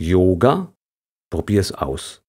Yoga, probier es aus.